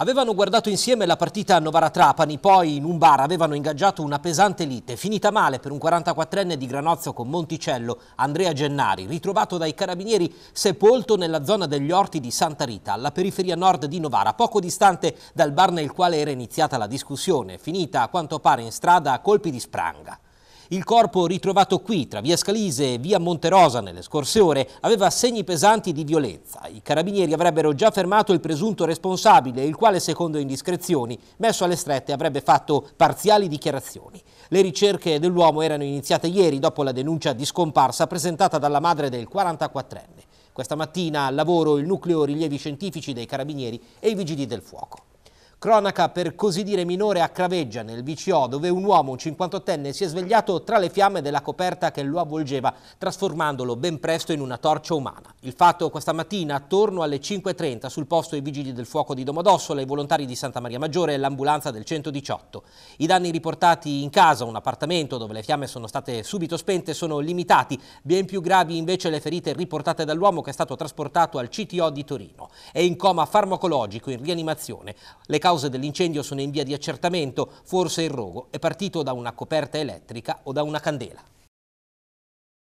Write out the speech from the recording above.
Avevano guardato insieme la partita a Novara-Trapani, poi in un bar avevano ingaggiato una pesante lite, finita male per un 44enne di Granozzo con Monticello, Andrea Gennari, ritrovato dai carabinieri sepolto nella zona degli orti di Santa Rita, alla periferia nord di Novara, poco distante dal bar nel quale era iniziata la discussione, finita a quanto pare in strada a colpi di spranga. Il corpo ritrovato qui, tra via Scalise e via Monterosa, nelle scorse ore, aveva segni pesanti di violenza. I carabinieri avrebbero già fermato il presunto responsabile, il quale, secondo indiscrezioni, messo alle strette avrebbe fatto parziali dichiarazioni. Le ricerche dell'uomo erano iniziate ieri dopo la denuncia di scomparsa presentata dalla madre del 44enne. Questa mattina al lavoro il nucleo rilievi scientifici dei carabinieri e i vigili del fuoco. Cronaca per così dire minore a Craveggia nel VCO dove un uomo, un 58enne, si è svegliato tra le fiamme della coperta che lo avvolgeva trasformandolo ben presto in una torcia umana. Il fatto questa mattina attorno alle 5.30 sul posto i vigili del fuoco di Domodossola, i volontari di Santa Maria Maggiore e l'ambulanza del 118. I danni riportati in casa, un appartamento dove le fiamme sono state subito spente, sono limitati, ben più gravi invece le ferite riportate dall'uomo che è stato trasportato al CTO di Torino. È in coma farmacologico in rianimazione. Le cause dell'incendio sono in via di accertamento, forse il rogo è partito da una coperta elettrica o da una candela.